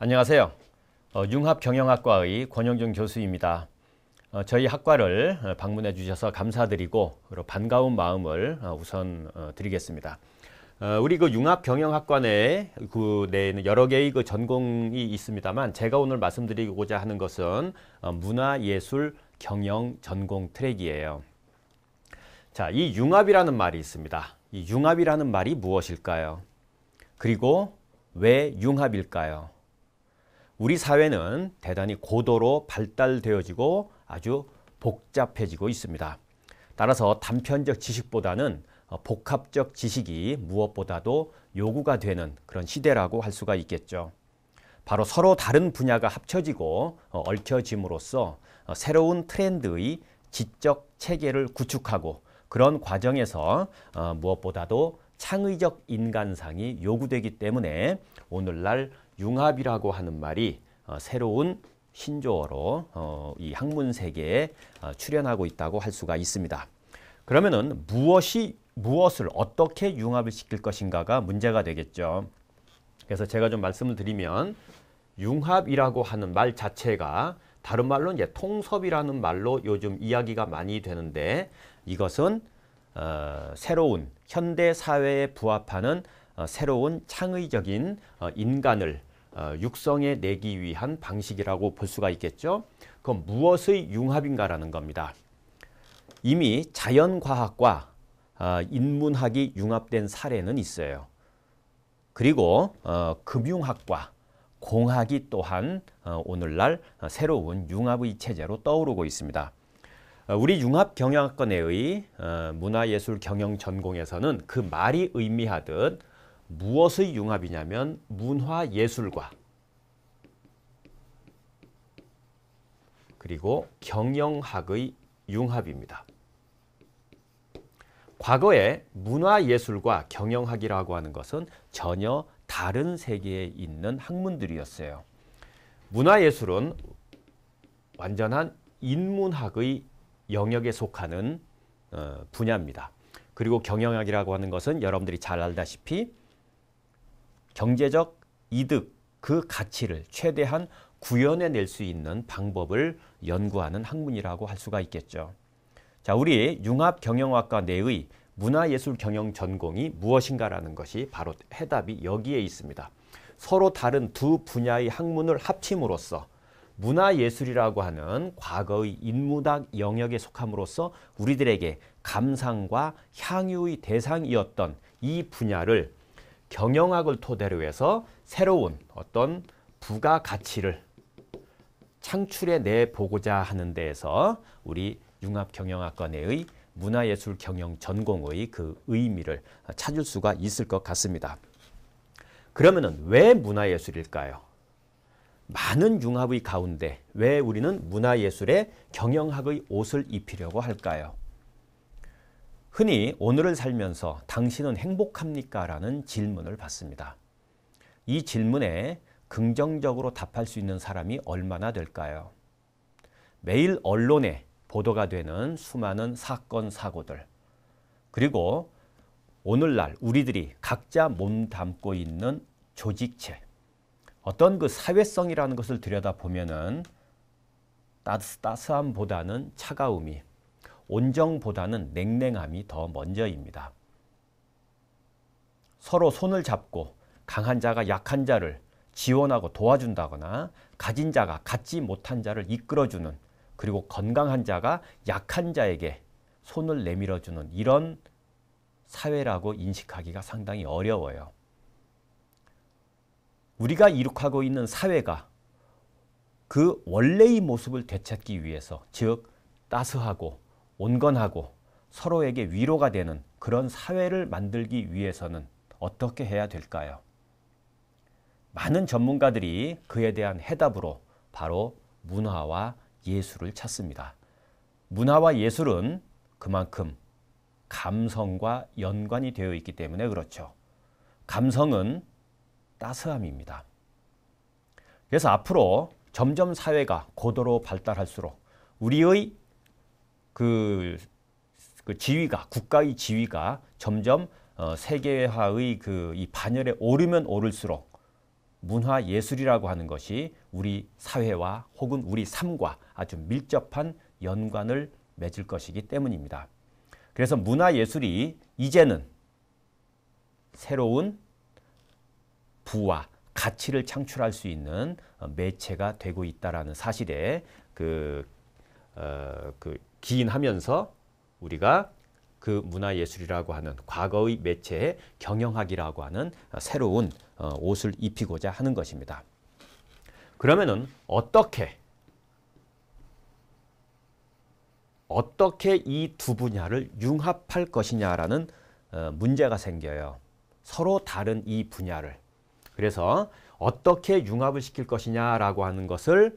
안녕하세요. 어, 융합경영학과의 권영준 교수입니다. 어, 저희 학과를 어, 방문해 주셔서 감사드리고 반가운 마음을 우선 드리겠습니다. 우리 그 융합경영학과 내에 그 내에는 여러 개의 그 전공이 있습니다만 제가 오늘 말씀드리고자 하는 것은 문화예술 경영 전공 트랙이에요. 자, 이 융합이라는 말이 있습니다. 이 융합이라는 말이 무엇일까요? 그리고 왜 융합일까요? 우리 사회는 대단히 고도로 발달되어지고 아주 복잡해지고 있습니다. 따라서 단편적 지식보다는 어, 복합적 지식이 무엇보다도 요구가 되는 그런 시대라고 할 수가 있겠죠. 바로 서로 다른 분야가 합쳐지고 어, 얽혀짐으로써 어, 새로운 트렌드의 지적 체계를 구축하고 그런 과정에서 무엇보다도 창의적 인간상이 요구되기 때문에 오늘날 융합이라고 하는 말이 어, 새로운 신조어로 어, 이 학문 세계에 어, 출현하고 있다고 할 수가 있습니다. 그러면은 무엇이 무엇을 어떻게 융합을 시킬 것인가가 문제가 되겠죠. 그래서 제가 좀 말씀을 드리면 융합이라고 하는 말 자체가 다른 말로 이제 통섭이라는 말로 요즘 이야기가 많이 되는데 이것은 어, 새로운 현대 사회에 부합하는 어, 새로운 창의적인 어, 인간을 어, 육성해 내기 위한 방식이라고 볼 수가 있겠죠. 그건 무엇의 융합인가라는 겁니다. 이미 자연과학과 어, 인문학이 융합된 사례는 있어요. 그리고 어, 금융학과 공학이 또한 오늘날 새로운 융합의 체제로 떠오르고 있습니다. 우리 융합경영학과 내의 문화예술 경영 전공에서는 그 말이 의미하듯 무엇의 융합이냐면 문화 예술과 그리고 경영학의 융합입니다. 과거에 문화예술과 경영학이라고 하는 것은 전혀 다른 세계에 있는 학문들이었어요. 문화예술은 완전한 인문학의 영역에 속하는 어, 분야입니다. 그리고 경영학이라고 하는 것은 여러분들이 잘 알다시피 경제적 이득 그 가치를 최대한 구현해 낼 수 있는 방법을 연구하는 학문이라고 할 수가 있겠죠. 자, 우리 융합 경영학과 내의 문화예술 경영 전공이 무엇인가라는 것이 바로 해답이 여기에 있습니다. 서로 다른 두 분야의 학문을 합침으로써 문화예술이라고 하는 과거의 인문학 영역에 속함으로써 우리들에게 감상과 향유의 대상이었던 이 분야를 경영학을 토대로 해서 새로운 어떤 부가 가치를 창출해 내보고자 하는 데에서 우리 융합경영학과내의 문화예술 경영 전공의 그 의미를 찾을 수가 있을 것 같습니다. 그러면은 왜 문화예술일까요? 많은 융합의 가운데 왜 우리는 문화예술에 경영학의 옷을 입히려고 할까요? 흔히 오늘을 살면서 당신은 행복합니까? 라는 질문을 받습니다. 이 질문에 긍정적으로 답할 수 있는 사람이 얼마나 될까요? 매일 언론에 보도가 되는 수많은 사건, 사고들. 그리고 오늘날 우리들이 각자 몸담고 있는 조직체. 어떤 그 사회성이라는 것을 들여다보면 따스, 따스함보다는 차가움이 온정보다는 냉랭함이 더 먼저입니다. 서로 손을 잡고 강한 자가 약한 자를 지원하고 도와준다거나 가진 자가 갖지 못한 자를 이끌어주는 그리고 건강한 자가 약한 자에게 손을 내밀어주는 이런 사회라고 인식하기가 상당히 어려워요. 우리가 이룩하고 있는 사회가 그 원래의 모습을 되찾기 위해서 즉 따스하고 온건하고 서로에게 위로가 되는 그런 사회를 만들기 위해서는 어떻게 해야 될까요? 많은 전문가들이 그에 대한 해답으로 바로 문화와 예술을 찾습니다. 문화와 예술은 그만큼 감성과 연관이 되어 있기 때문에 그렇죠. 감성은 따스함입니다. 그래서 앞으로 점점 사회가 고도로 발달할수록 우리의 그, 그 지위가 국가의 지위가 점점 어, 세계화의 그 이 반열에 오르면 오를수록 문화 예술이라고 하는 것이 우리 사회와 혹은 우리 삶과 아주 밀접한 연관을 맺을 것이기 때문입니다. 그래서 문화 예술이 이제는 새로운 부와 가치를 창출할 수 있는 어, 매체가 되고 있다라는 사실에 그 어, 그 기인하면서 우리가 그 문화예술이라고 하는 과거의 매체의 경영학이라고 하는 새로운 어, 옷을 입히고자 하는 것입니다. 그러면은 어떻게 어떻게 이 두 분야를 융합할 것이냐라는 어, 문제가 생겨요. 서로 다른 이 분야를. 그래서 어떻게 융합을 시킬 것이냐라고 하는 것을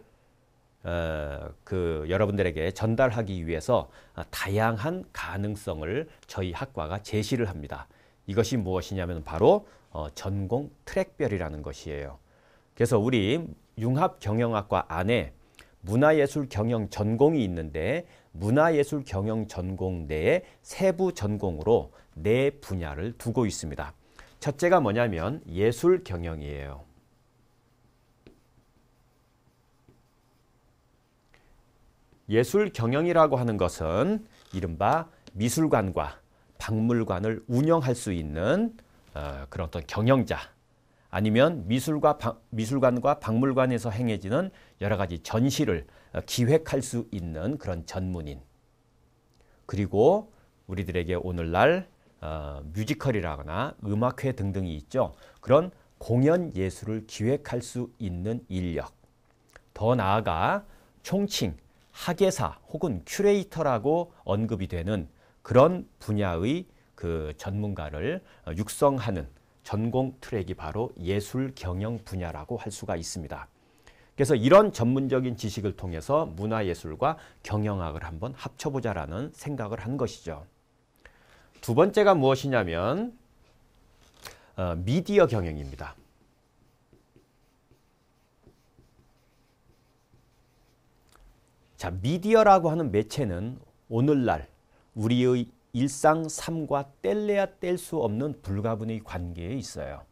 어, 그 여러분들에게 전달하기 위해서 다양한 가능성을 저희 학과가 제시를 합니다. 이것이 무엇이냐면 바로 어, 전공 트랙별이라는 것이에요. 그래서 우리 융합 경영학과 안에 문화예술 경영 전공이 있는데 문화예술 경영 전공 내에 세부 전공으로 네 분야를 두고 있습니다. 첫째가 뭐냐면 예술 경영이에요. 예술 경영이라고 하는 것은 이른바 미술관과 박물관을 운영할 수 있는 어, 그런 어떤 경영자 아니면 미술과 바, 미술관과 박물관에서 행해지는 여러 가지 전시를 어, 기획할 수 있는 그런 전문인 그리고 우리들에게 오늘날 어, 뮤지컬이라거나 음악회 등등이 있죠 그런 공연 예술을 기획할 수 있는 인력 더 나아가 총칭 학예사 혹은 큐레이터라고 언급이 되는 그런 분야의 그 전문가를 어, 육성하는 전공 트랙이 바로 예술 경영 분야라고 할 수가 있습니다. 그래서 이런 전문적인 지식을 통해서 문화예술과 경영학을 한번 합쳐보자라는 생각을 한 것이죠. 두 번째가 무엇이냐면 어, 미디어 경영입니다. 자, 미디어라고 하는 매체는 오늘날 우리의 일상 삶과 뗄래야 뗄 수 없는 불가분의 관계에 있어요.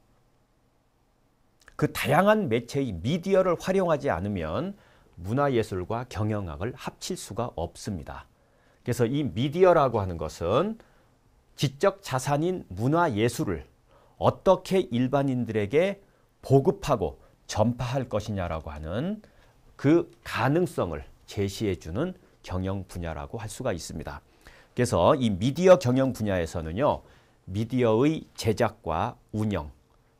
그 다양한 매체의 미디어를 활용하지 않으면 문화예술과 경영학을 합칠 수가 없습니다. 그래서 이 미디어라고 하는 것은 지적 자산인 문화예술을 어떻게 일반인들에게 보급하고 전파할 것이냐라고 하는 그 가능성을 제시해주는 경영 분야라고 할 수가 있습니다. 그래서 이 미디어 경영 분야에서는요, 미디어의 제작과 운영,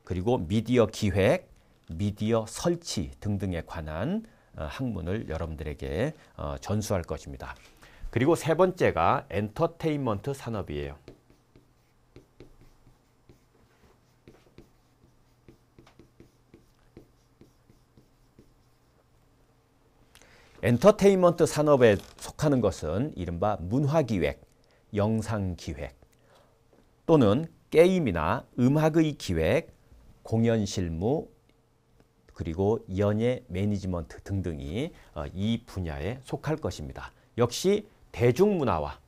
그리고 미디어 기획, 미디어 설치 등등에 관한 어, 학문을 여러분들에게 어, 전수할 것입니다. 그리고 세 번째가 엔터테인먼트 산업이에요. 엔터테인먼트 산업에 속하는 것은 이른바 문화기획, 영상기획 또는 게임이나 음악의 기획, 공연 실무, 그리고 연예 매니지먼트 등등이 어, 이 분야에 속할 것입니다. 역시 대중문화와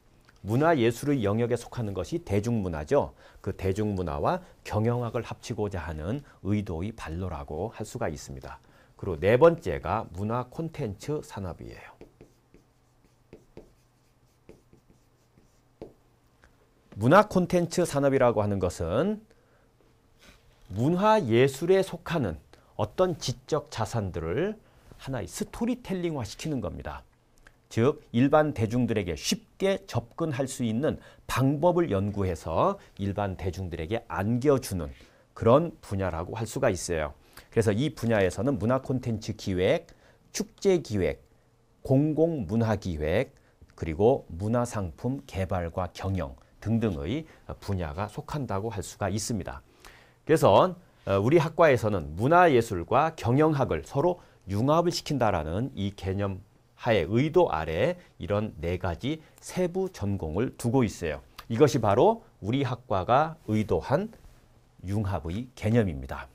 문화예술의 영역에 속하는 것이 대중문화죠. 그 대중문화와 경영학을 합치고자 하는 의도의 발로라고 할 수가 있습니다. 그리고 네 번째가 문화 콘텐츠 산업이에요. 문화 콘텐츠 산업이라고 하는 것은 문화예술에 속하는 어떤 지적 자산들을 하나의 스토리텔링화 시키는 겁니다. 즉 일반 대중들에게 쉽게 접근할 수 있는 방법을 연구해서 일반 대중들에게 안겨주는 그런 분야라고 할 수가 있어요. 그래서 이 분야에서는 문화 콘텐츠 기획, 축제 기획, 공공 문화 기획, 그리고 문화 상품 개발과 경영 등등의 분야가 속한다고 할 수가 있습니다. 그래서 어, 우리 학과에서는 문화예술과 경영학을 서로 융합을 시킨다라는 이 개념 하에 의도 아래 이런 네 가지 세부 전공을 두고 있어요. 이것이 바로 우리 학과가 의도한 융합의 개념입니다.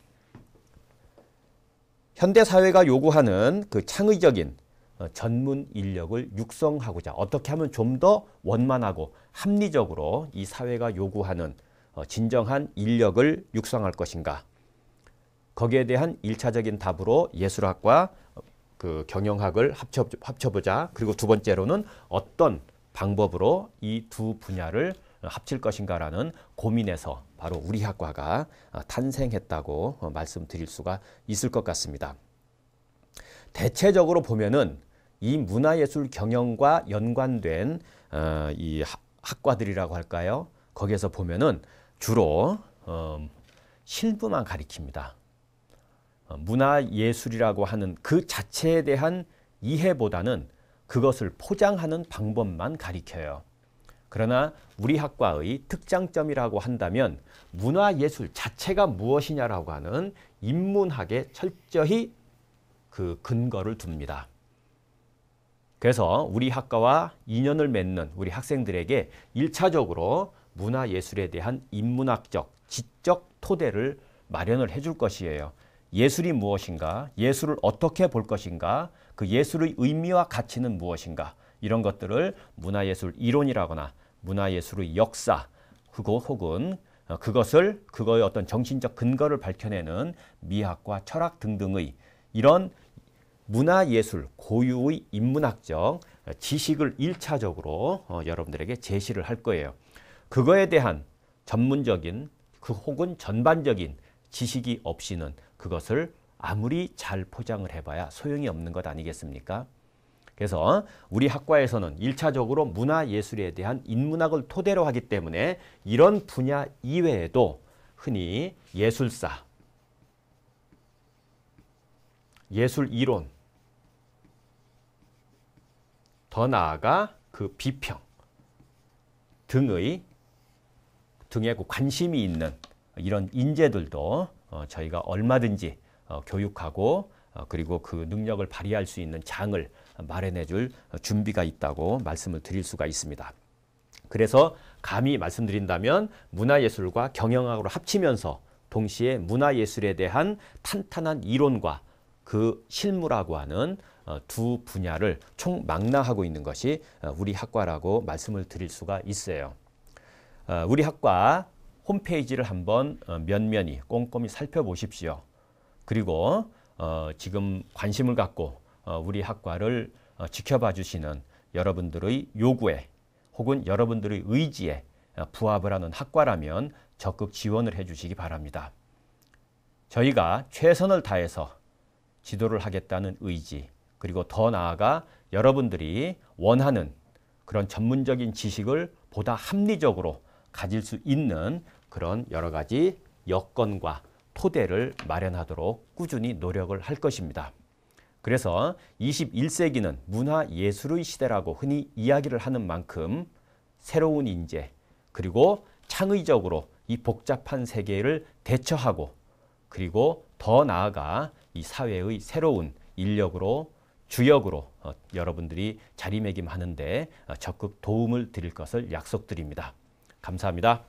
현대 사회가 요구하는 그 창의적인 어, 전문 인력을 육성하고자 어떻게 하면 좀 더 원만하고 합리적으로 이 사회가 요구하는 어, 진정한 인력을 육성할 것인가. 거기에 대한 일차적인 답으로 예술학과 어, 그 경영학을 합쳐, 합쳐보자. 그리고 두 번째로는 어떤 방법으로 이 두 분야를 합칠 것인가라는 고민에서 바로 우리 학과가 어, 탄생했다고 어, 말씀드릴 수가 있을 것 같습니다. 대체적으로 보면은 이 문화예술 경영과 연관된 어, 이 학과들이라고 할까요? 거기에서 보면은 주로 실무만 가리킵니다. 문화예술이라고 하는 그 자체에 대한 이해보다는 그것을 포장하는 방법만 가리켜요. 그러나 우리 학과의 특장점이라고 한다면 문화예술 자체가 무엇이냐라고 하는 인문학에 철저히 그 근거를 둡니다. 그래서 우리 학과와 인연을 맺는 우리 학생들에게 1차적으로 문화예술에 대한 인문학적, 지적 토대를 마련을 해줄 것이에요. 예술이 무엇인가, 예술을 어떻게 볼 것인가, 그 예술의 의미와 가치는 무엇인가, 이런 것들을 문화예술 이론이라거나 문화예술의 역사 그거 혹은 어, 그것을 그거의 어떤 정신적 근거를 밝혀내는 미학과 철학 등등의 이런 문화예술 고유의 인문학적 어, 지식을 일차적으로 어, 여러분들에게 제시를 할 거예요. 그거에 대한 전문적인 그 혹은 전반적인 지식이 없이는 그것을 아무리 잘 포장을 해봐야 소용이 없는 것 아니겠습니까? 그래서 우리 학과에서는 1차적으로 문화예술에 대한 인문학을 토대로 하기 때문에 이런 분야 이외에도 흔히 예술사, 예술이론, 더 나아가 그 비평 등의 등에 그 관심이 있는 이런 인재들도 어, 저희가 얼마든지 어, 교육하고 어, 그리고 그 능력을 발휘할 수 있는 장을 마련해 줄 준비가 있다고 말씀을 드릴 수가 있습니다. 그래서 감히 말씀드린다면 문화예술과 경영학으로 합치면서 동시에 문화예술에 대한 탄탄한 이론과 그 실무라고 하는 어, 두 분야를 총망라하고 있는 것이 어, 우리 학과라고 말씀을 드릴 수가 있어요. 어, 우리 학과 홈페이지를 한번 면면히 꼼꼼히 살펴보십시오. 그리고 지금 관심을 갖고 어, 우리 학과를 어, 지켜봐 주시는 여러분들의 요구에 혹은 여러분들의 의지에 어, 부합을 하는 학과라면 적극 지원을 해 주시기 바랍니다. 저희가 최선을 다해서 지도를 하겠다는 의지, 그리고 더 나아가 여러분들이 원하는 그런 전문적인 지식을 보다 합리적으로 가질 수 있는 그런 여러 가지 여건과 토대를 마련하도록 꾸준히 노력을 할 것입니다. 그래서 21세기는 문화 예술의 시대라고 흔히 이야기를 하는 만큼 새로운 인재 그리고 창의적으로 이 복잡한 세계를 대처하고 그리고 더 나아가 이 사회의 새로운 인력으로 주역으로 어, 여러분들이 자리매김하는데 어, 적극 도움을 드릴 것을 약속드립니다. 감사합니다.